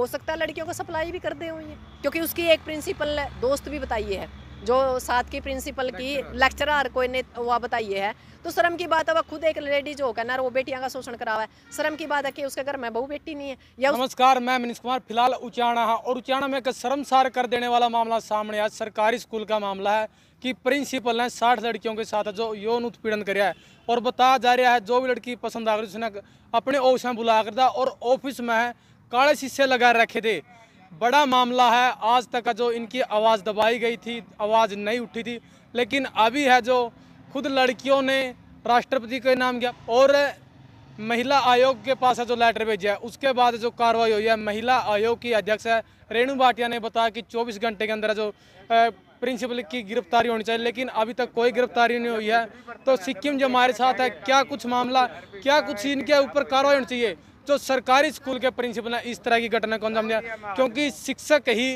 हो सकता है लड़कियों को सप्लाई भी कर दे हुई हैं क्योंकि उसकी एक प्रिंसिपल दोस्त भी बताइए है जो साथ की प्रिंसिपल की लेक्चरर कोई ने तो वह बताइए है तो शर्म की बात है वह खुद एक लेडी जो कहना वो बेटियां का शोषण करा हुआ है शर्म की बात है कि उसके घर में बहू बेटी नहीं है या उस... नमस्कार मैं मनीष कुमार फिलहाल उचाणा है हाँ, और उचाणा में एक शर्मसार कर देने वाला मामला सामने आया सरकारी स्कूल का मामला है कि प्रिंसिपल ने साठ लड़कियों के साथ जो यौन उत्पीड़न कर है और बताया जा रहा है जो भी लड़की पसंद आ रही उसने अपने ऑफिस में बुला कर और ऑफिस में काले शीशे लगा रखे थे बड़ा मामला है आज तक जो इनकी आवाज़ दबाई गई थी आवाज़ नहीं उठी थी लेकिन अभी है जो खुद लड़कियों ने राष्ट्रपति के नाम किया और महिला आयोग के पास है जो लेटर भेजा है उसके बाद जो कार्रवाई हुई है महिला आयोग की अध्यक्ष है रेणु भाटिया ने बताया कि 24 घंटे के अंदर जो प्रिंसिपल की गिरफ्तारी होनी चाहिए लेकिन अभी तक कोई गिरफ्तारी नहीं हुई है तो सिक्किम जो हमारे साथ है क्या कुछ मामला क्या कुछ इनके ऊपर कार्रवाई होनी चाहिए तो सरकारी स्कूल के प्रिंसिपल ने इस तरह की घटना को अंजाम दिया क्योंकि शिक्षक ही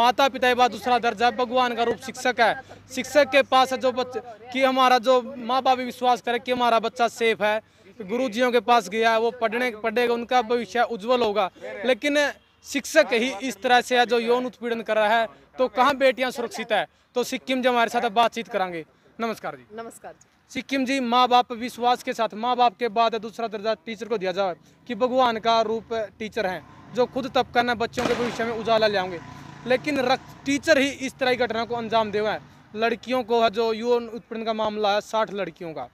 माता पिता के बाद दूसरा दर्जा भगवान का रूप शिक्षक है शिक्षक के पास है जो बच्चे कि हमारा जो माँ बाप विश्वास करे कि हमारा बच्चा सेफ है गुरुजियों के पास गया वो पढ़ने पढ़ेगा उनका भविष्य उज्जवल होगा लेकिन शिक्षक ही इस तरह से है जो यौन उत्पीड़न कर रहा है तो कहाँ बेटियाँ सुरक्षित है तो सिक्किम जो हमारे साथ बातचीत कराएंगे नमस्कार जी नमस्कार जी सिक्किम जी माँ बाप विश्वास के साथ माँ बाप के बाद दूसरा दर्जा टीचर को दिया जाए कि भगवान का रूप टीचर हैं जो खुद तब करना बच्चों के भविष्य में उजाला ले आएंगे लेकिन रक्त टीचर ही इस तरह की घटना को अंजाम दे हुआ है लड़कियों को है जो यौन उत्पीड़न का मामला है साठ लड़कियों का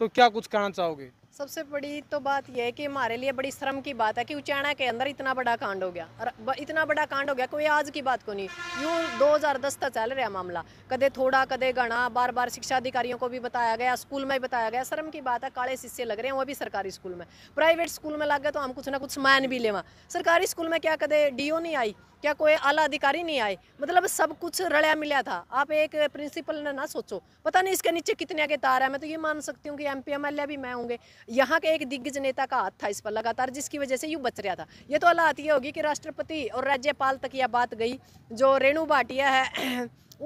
तो क्या कुछ कहना चाहोगे सबसे बड़ी तो बात यह है कि हमारे लिए बड़ी शर्म की बात है कि उचैना के अंदर इतना बड़ा कांड हो गया और इतना बड़ा कांड हो गया कोई आज की बात को नहीं यूँ 2010 तक चल रहा मामला कदे थोड़ा कदे घना बार बार शिक्षा अधिकारियों को भी बताया गया स्कूल में भी बताया गया शर्म की बात है काले शिष्य लग रहे हैं वो भी सरकारी स्कूल में प्राइवेट स्कूल में लग गए तो हम कुछ ना कुछ मान भी लेवा सरकारी स्कूल में क्या कदे डी नहीं आई क्या कोई आला अधिकारी नहीं आए मतलब सब कुछ रलिया मिला था आप एक प्रिंसिपल ने ना सोचो पता नहीं इसके नीचे कितने के तार है मैं तो ये मान सकती हूँ कि एम पी एम एल भी मैं होंगे यहाँ के एक दिग्गज नेता का हाथ था इस पर लगातार जिसकी वजह से यूँ बच रहा था ये तो हालात ये होगी कि राष्ट्रपति और राज्यपाल तक यह बात गई जो रेणु भाटिया है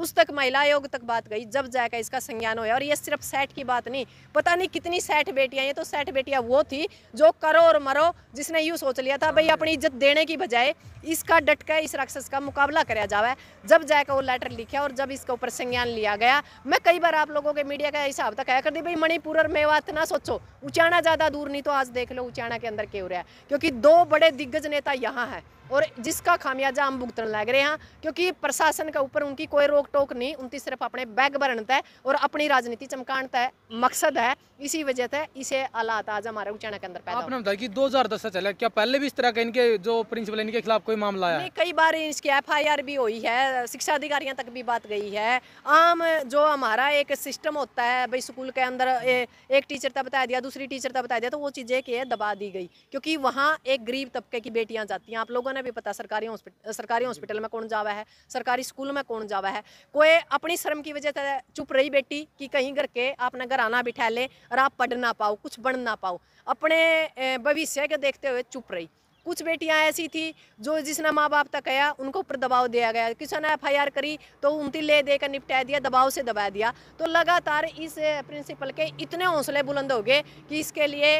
उस तक महिला आयोग तक बात गई जब जाकर इसका संज्ञान होया और ये सिर्फ सेठ की बात नहीं पता नहीं कितनी सेठ बेटियां ये तो सेठ बेटियां वो थी जो करो और मरो जिसने यूँ सोच लिया था भाई अपनी इज्जत देने की बजाय इसका डट इस राक्षस का मुकाबला कराया जावा जब जाकर वो लेटर लिखा और जब इसके ऊपर संज्ञान लिया गया मैं कई बार आप लोगों के मीडिया का हिसाब तक कहा कर दी भाई मणिपुर और मेवा इतना सोचो उचाना ज़्यादा दूर नहीं तो आज देख लो उचाना के अंदर क्यों रहा है क्योंकि दो बड़े दिग्गज नेता यहाँ हैं और जिसका खामियाजा हम भुगतने लग रहे हैं क्योंकि प्रशासन के ऊपर उनकी कोई रोक टोक नहीं उनकी सिर्फ अपने बैग भरनता है और अपनी राजनीति चमकानता है मकसद है इसी वजह से इसे आला आज हमारे उचाना के अंदर पैदा आपने बताया कि 2010 से चले क्या पहले भी इस तरह का इनके जो प्रिंसिपल इनके खिलाफ कोई मामला आया नहीं कई बार इसकी एफ भी हुई है शिक्षा अधिकारियों तक भी बात गई है आम जो हमारा एक सिस्टम होता है भाई स्कूल के अंदर ए, एक टीचर तक बता दिया दूसरी टीचर तक बता दिया तो वो चीज़ें कि दबा दी गई क्योंकि वहाँ एक गरीब तबके की बेटियाँ जाती हैं आप लोगों ने भी पता सरकारी हॉस्पिटल सरकारी हॉस्पिटल में कौन जावा है सरकारी स्कूल में कौन जावा है कोई अपनी शर्म की वजह से चुप रही बेटी कि कहीं घर के आपने घर आना बिठा ले और आप पढ़ ना पाओ कुछ बन ना पाओ अपने भविष्य के देखते हुए चुप रही कुछ बेटियां ऐसी थी जो जिसने माँ बाप तक कहा उनको ऊपर दबाव दिया गया किसी ने एफ करी तो उनती ले दे कर निपटा दिया दबाव से दबा दिया तो लगातार इस प्रिंसिपल के इतने हौसले बुलंद हो गए कि इसके लिए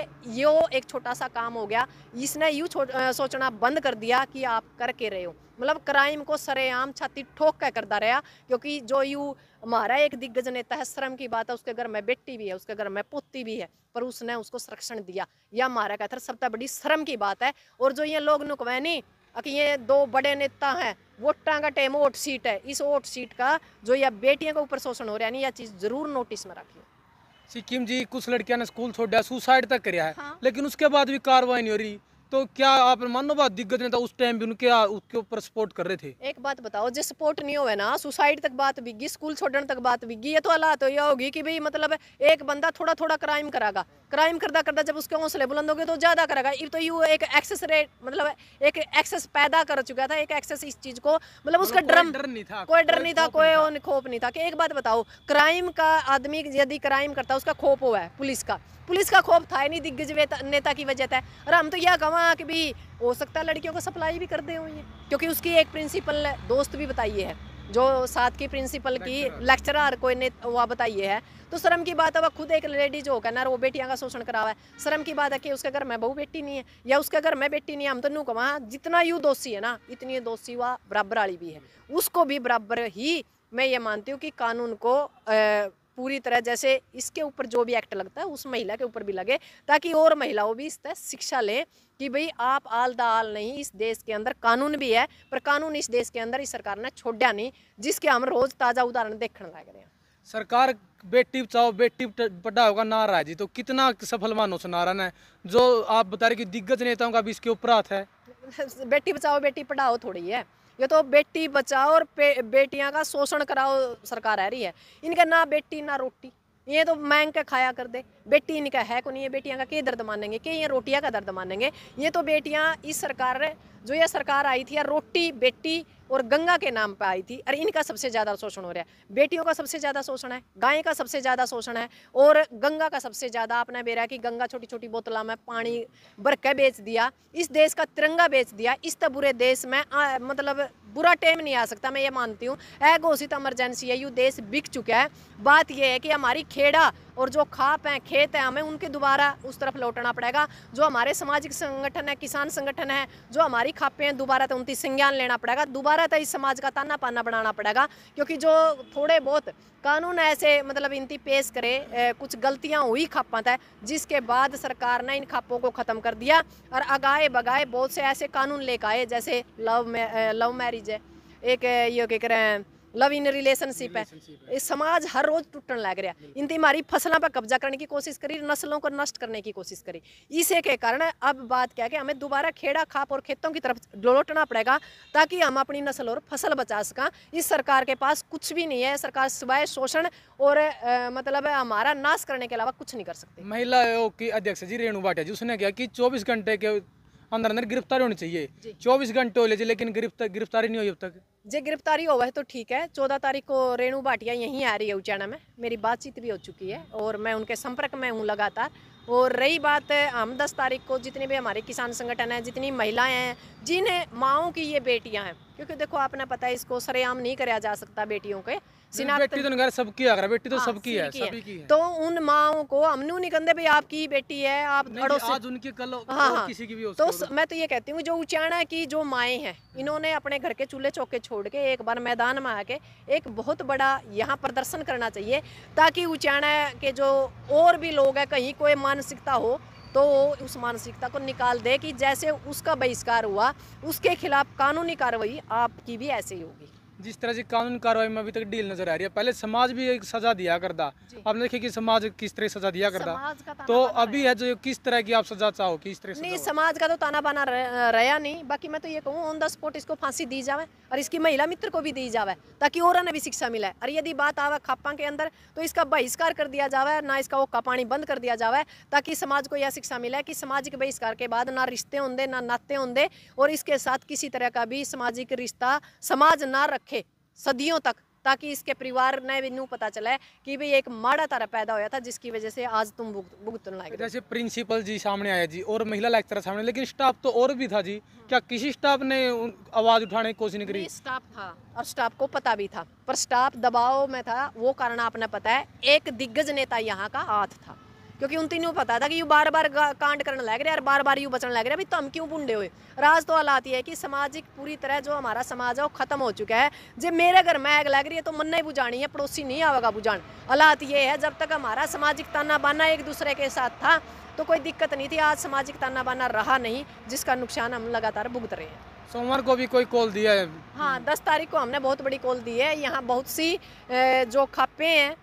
यो एक छोटा सा काम हो गया इसने यूँ सोचना बंद कर दिया कि आप करके रहे हो मतलब क्राइम को सरेआम छाती ठोक कर करता रहा क्योंकि जो यू हमारा एक दिग्गज नेता है श्रम की बात है उसके घर में बेटी भी है उसके घर में पोती भी है पर उसने उसको संरक्षण दिया यह हमारा कहता सबसे बड़ी श्रम की बात है और जो ये लोग नुकवैनी कि ये दो बड़े नेता हैं वोटा का टेम वोट सीट है इस वोट सीट का जो यह बेटियों का ऊपर शोषण हो रहा है नहीं यह चीज़ जरूर नोटिस में रखिए सिक्किम जी कुछ लड़कियां ने स्कूल छोड़ दिया सुसाइड तक कर हाँ? लेकिन उसके बाद भी कार्रवाई नहीं हो रही तो क्या आप मानो बात दिग्गज नेता उस टाइम भी उनके उसके ऊपर सपोर्ट कर रहे थे एक बात बताओ जो सपोर्ट नहीं हुआ ना सुसाइड तक बात बिगी स्कूल छोड़ने तक बात बिगी ये तो हालात तो यह होगी कि भाई मतलब एक बंदा थोड़ा थोड़ा क्राइम करागा क्राइम करता करता जब उसके हौसले बुलंद हो गए तो ज़्यादा करागा ये तो यू एक एक्सेस रेट मतलब एक एक्सेस पैदा कर चुका था एक एक्सेस इस चीज़ को मतलब उसका ड्रम मतलब डर नहीं था कोई डर मतलब नहीं था कोई खोप नहीं था कि एक बात बताओ क्राइम का आदमी यदि क्राइम करता उसका खोप हुआ है पुलिस का पुलिस का खोप था ही नहीं दिग्गज नेता की वजह था और हम तो यह कहा वहाँ के भी हो सकता है लड़कियों को सप्लाई भी कर दे होंगे क्योंकि उसकी एक प्रिंसिपल दोस्त भी बताइए है जो साथ की प्रिंसिपल की लेक्चरर कोई ने वह बताइए है तो शर्म की बात है वह खुद एक लेडी जो होगा ना वो बेटियाँ का शोषण करावा है शर्म की बात है कि उसके घर में बहू बेटी नहीं है या उसके घर में बेटी नहीं है हम तो नू वहाँ जितना यू दोषी है ना इतनी दोषी वह बराबर वाली भी है उसको भी बराबर ही मैं ये मानती हूँ कि कानून को पूरी तरह जैसे इसके ऊपर जो भी एक्ट लगता है उस महिला के ऊपर भी लगे ताकि और महिलाओं भी इस तरह शिक्षा लें कि भाई आप आल द आल नहीं इस देश के अंदर कानून भी है पर कानून इस देश के अंदर इस सरकार ने छोड़ा नहीं जिसके हम रोज़ ताज़ा उदाहरण देखने लग रहे हैं सरकार बेटी बचाओ बेटी पढ़ाओ का नारा है जी तो कितना सफल मानो नारा ने जो आप बता रहे कि दिग्गज नेताओं का भी इसके ऊपर हाथ है बेटी बचाओ बेटी पढ़ाओ थोड़ी है ये तो बेटी बचाओ और बेटियां का शोषण कराओ सरकार आ रही है इनका ना बेटी ना रोटी ये तो मैंग के खाया कर दे बेटी इनका है को नहीं है बेटियां का के दर्द मानेंगे के ये रोटियां का दर्द मानेंगे ये तो बेटियां इस सरकार जो ये सरकार आई थी या रोटी बेटी और गंगा के नाम पर आई थी और इनका सबसे ज़्यादा शोषण हो रहा है बेटियों का सबसे ज़्यादा शोषण है गाय का सबसे ज़्यादा शोषण है और गंगा का सबसे ज़्यादा आपने बेरा कि गंगा छोटी छोटी बोतला में पानी बरके बेच दिया इस देश का तिरंगा बेच दिया इस तो बुरे देश में आ, मतलब बुरा टाइम नहीं आ सकता मैं ये मानती हूँ घोषित एमरजेंसी है यू देश बिक चुका है बात यह है कि हमारी खेड़ा और जो खाप हैं खेत हैं हमें उनके दोबारा उस तरफ लौटना पड़ेगा जो हमारे सामाजिक संगठन है किसान संगठन है जो हमारी खापे हैं दोबारा तो उनकी संज्ञान लेना पड़ेगा दोबारा तो इस समाज का ताना पाना बनाना पड़ेगा क्योंकि जो थोड़े बहुत कानून ऐसे मतलब इनकी पेश करे ए, कुछ गलतियाँ हुई खापा तय जिसके बाद सरकार ने इन खापों को ख़त्म कर दिया और अगाए बगाए बहुत से ऐसे कानून लेकर आए जैसे लव लव मैरिज चीज़ है एक यो रहे हैं लव इन रिलेशनशिप है ये समाज हर रोज टूटने लग रहा है इनती हमारी फसलों पर कब्जा करने की कोशिश करी नस्लों को नष्ट करने की कोशिश करी इसे के कारण अब बात क्या कि हमें दोबारा खेड़ा खाप और खेतों की तरफ लौटना पड़ेगा ताकि हम अपनी नस्ल और फसल बचा सका इस सरकार के पास कुछ भी नहीं है सरकार सिवाय शोषण और ए, मतलब हमारा नाश करने के अलावा कुछ नहीं कर सकते महिला आयोग की अध्यक्ष जी रेणु भाटिया जी उसने कहा कि चौबीस घंटे के अंदर अंदर गिरफ्तारी होनी चाहिए चौबीस घंटे हो ले लेकिन गिरफ्तारी नहीं हुई अब तक जे गिरफ्तारी हो वह तो ठीक है चौदह तारीख को रेणु भाटिया यहीं आ रही है उचाना में मेरी बातचीत भी हो चुकी है और मैं उनके संपर्क में हूँ लगातार और रही बात हम दस तारीख को जितने भी हमारे किसान संगठन हैं जितनी महिलाएं हैं जिन्हें माओ की ये बेटियाँ हैं क्योंकि देखो आपने पता है इसको सरेआम नहीं कराया जा सकता बेटियों के बेटी तो सबकी आगरा बेटी तो हाँ, सबकी है, सब है।, है तो उन माओ को हम नहीं कहते भाई आपकी बेटी है आप आज उनकी कल हाँ हाँ किसी की भी तो मैं तो ये कहती हूँ जो उचाणा की जो माए हैं इन्होंने अपने घर के चूल्हे चौके छोड़ के एक बार मैदान में आके एक बहुत बड़ा यहाँ प्रदर्शन करना चाहिए ताकि उचाणा के जो और भी लोग है कहीं कोई मानसिकता हो तो उस मानसिकता को निकाल दे कि जैसे उसका बहिष्कार हुआ उसके खिलाफ कानूनी कार्रवाई आपकी भी ऐसे ही होगी जिस तरह से कानून कार्रवाई में अभी तक डील नजर आ रही है पहले समाज भी एक सजा दिया करता आपने देखिए कि समाज किस तरह सजा दिया करता तो अभी है जो किस तरह की आप सजा चाहो किस तरह नहीं समाज का तो ताना बाना रहा नहीं बाकी मैं तो ये कहूँ ऑन द स्पॉट इसको फांसी दी जावे और इसकी महिला मित्र को भी दी जावे ताकि और भी शिक्षा मिले और यदि बात आवे खापा के अंदर तो इसका बहिष्कार कर दिया जावे ना इसका ओका पानी बंद कर दिया जावे ताकि समाज को यह शिक्षा मिले कि सामाजिक बहिष्कार के बाद ना रिश्ते होंगे ना नाते होंगे और इसके साथ किसी तरह का भी सामाजिक रिश्ता समाज ना रखे सदियों तक ताकि इसके परिवार ने भी पता चला है कि भाई एक माड़ा तारा पैदा होया था जिसकी वजह से आज तुम भुगतन लायक जैसे अच्छा, प्रिंसिपल जी सामने आया जी और महिला लेक्चर सामने लेकिन स्टाफ तो और भी था जी हम्म। क्या किसी स्टाफ ने आवाज उठाने की कोशिश नहीं करी स्टाफ था और स्टाफ को पता भी था पर स्टाफ दबाव में था वो कारण आपने पता है एक दिग्गज नेता यहाँ का हाथ था क्योंकि उन तीनों पता था कि यू बार बार कांड करने लग रहे और बार बार यू बचने लग रहे अभी तो हम क्यों पुंडे हुए राज तो हालात ये है कि सामाजिक पूरी तरह जो हमारा समाज है वो खत्म हो चुका है जब मेरे घर में आग लग रही है तो मन्ना ही बुझानी है पड़ोसी नहीं आवेगा बुझान हालात ये है जब तक हमारा सामाजिक ताना बाना एक दूसरे के साथ था तो कोई दिक्कत नहीं थी आज सामाजिक ताना बाना रहा नहीं जिसका नुकसान हम लगातार भुगत रहे हैं सोमवार को भी कोई कॉल दिया है हाँ दस तारीख को हमने बहुत बड़ी कॉल दी है यहाँ बहुत सी जो खापे हैं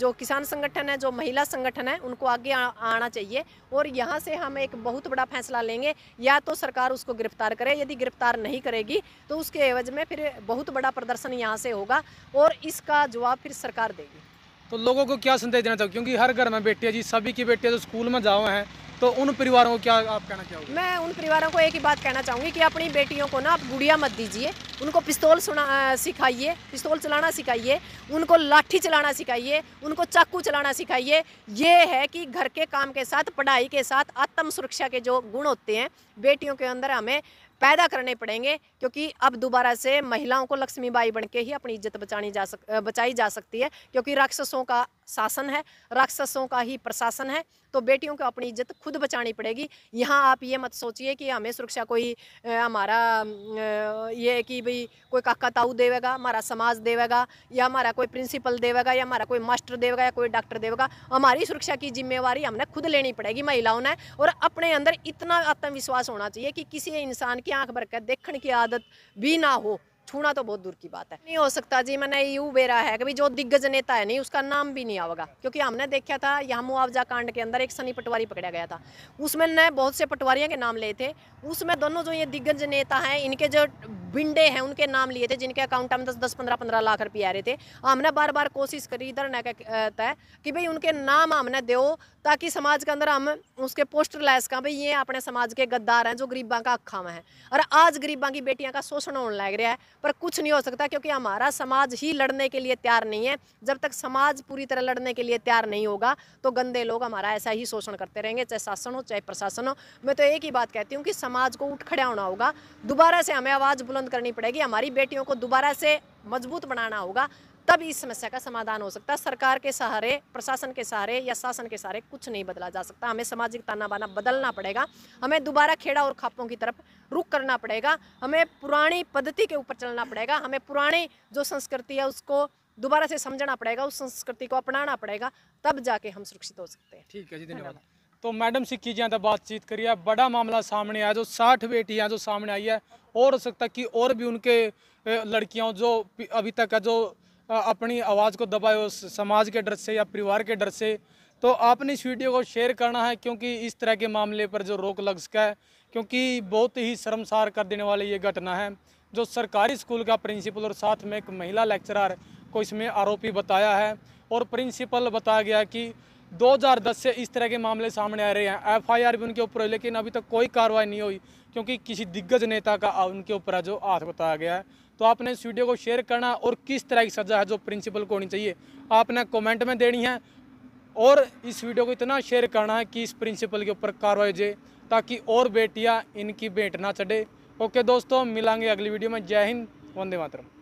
जो किसान संगठन है जो महिला संगठन है उनको आगे आना चाहिए और यहाँ से हम एक बहुत बड़ा फैसला लेंगे या तो सरकार उसको गिरफ्तार करे यदि गिरफ्तार नहीं करेगी तो उसके एवज में फिर बहुत बड़ा प्रदर्शन यहाँ से होगा और इसका जवाब फिर सरकार देगी तो लोगों को क्या संदेश देना चाहिए क्योंकि हर घर में बेटियाँ जी सभी की बेटियाँ जो तो स्कूल में जाओ हैं तो उन परिवारों को क्या आप कहना चाहोगे मैं उन परिवारों को एक ही बात कहना चाहूँगी कि अपनी बेटियों को ना आप गुड़िया मत दीजिए उनको पिस्तौल सुना सिखाइए पिस्तौल चलाना सिखाइए उनको लाठी चलाना सिखाइए उनको चाकू चलाना सिखाइए ये है कि घर के काम के साथ पढ़ाई के साथ आत्म सुरक्षा के जो गुण होते हैं बेटियों के अंदर हमें पैदा करने पड़ेंगे क्योंकि अब दोबारा से महिलाओं को लक्ष्मी बाई बन के ही अपनी इज्जत बचानी जा सक बचाई जा सकती है क्योंकि राक्षसों का शासन है राक्षसों का ही प्रशासन है तो बेटियों को अपनी इज्जत खुद बचानी पड़ेगी यहाँ आप ये मत सोचिए कि हमें सुरक्षा कोई हमारा ये कि भाई कोई काका ताऊ देवेगा हमारा समाज देवेगा या हमारा कोई प्रिंसिपल देवेगा या हमारा कोई मास्टर देवेगा या कोई डॉक्टर देवेगा हमारी सुरक्षा की जिम्मेवारी हमने खुद लेनी पड़ेगी महिलाओं ने और अपने अंदर इतना आत्मविश्वास होना चाहिए कि किसी इंसान की आंख बरकत देखने की आदत भी ना हो छूना तो बहुत दूर की बात है नहीं हो सकता जी मैंने यू बेरा है कभी जो दिग्गज नेता है नहीं उसका नाम भी नहीं आवेगा क्योंकि हमने देखा था यहाँ मुआवजा कांड के अंदर एक सनी पटवारी पकड़ा गया था उसमें न बहुत से पटवारियों के नाम लिए थे उसमें दोनों जो ये दिग्गज नेता हैं इनके जो बिंडे हैं उनके नाम लिए थे जिनके अकाउंट में दस दस पंद्रह पंद्रह लाख रुपये आ रहे थे हमने बार बार कोशिश करी इधर ने कहता है कि भाई उनके नाम हमने दो ताकि समाज के अंदर हम उसके पोस्टर लाए का भाई ये अपने समाज के गद्दार हैं जो गरीबा का अखा में है और आज गरीबा की बेटियाँ का शोषण होने लग रहा है पर कुछ नहीं हो सकता क्योंकि हमारा समाज ही लड़ने के लिए तैयार नहीं है जब तक समाज पूरी तरह लड़ने के लिए तैयार नहीं होगा तो गंदे लोग हमारा ऐसा ही शोषण करते रहेंगे चाहे शासन हो चाहे प्रशासन हो मैं तो एक ही बात कहती हूँ कि समाज को उठ खड़ा होना होगा दोबारा से हमें आवाज़ बुला बुलंद करनी पड़ेगी हमारी बेटियों को दोबारा से मजबूत बनाना होगा तब इस समस्या का समाधान हो सकता है सरकार के सहारे प्रशासन के सहारे या शासन के सहारे कुछ नहीं बदला जा सकता हमें सामाजिक ताना बाना बदलना पड़ेगा हमें दोबारा खेड़ा और खापों की तरफ रुख करना पड़ेगा हमें पुरानी पद्धति के ऊपर चलना पड़ेगा हमें पुरानी जो संस्कृति है उसको दोबारा से समझना पड़ेगा उस संस्कृति को अपनाना पड़ेगा तब जाके हम सुरक्षित हो सकते हैं ठीक है जी धन्यवाद तो मैडम से कीजिए बातचीत करिए बड़ा मामला सामने आया जो साठ बेटियाँ जो सामने आई है और हो सकता कि और भी उनके लड़कियों जो अभी तक है जो अपनी आवाज़ को दबाए समाज के डर से या परिवार के डर से तो आपने इस वीडियो को शेयर करना है क्योंकि इस तरह के मामले पर जो रोक लग सका है क्योंकि बहुत ही शर्मसार कर देने वाली ये घटना है जो सरकारी स्कूल का प्रिंसिपल और साथ में एक महिला लेक्चरर को इसमें आरोपी बताया है और प्रिंसिपल बताया गया कि 2010 से इस तरह के मामले सामने आ रहे हैं एफआईआर भी उनके ऊपर हुई लेकिन अभी तक कोई कार्रवाई नहीं हुई क्योंकि किसी दिग्गज नेता का उनके ऊपर जो हाथ बताया गया है तो आपने इस वीडियो को शेयर करना और किस तरह की सज़ा है जो प्रिंसिपल को होनी चाहिए आपने कमेंट में देनी है और इस वीडियो को इतना शेयर करना है कि इस प्रिंसिपल के ऊपर कार्रवाई जाए ताकि और बेटियाँ इनकी भेंट ना चढ़े ओके दोस्तों मिलांगे अगली वीडियो में जय हिंद वंदे मातरम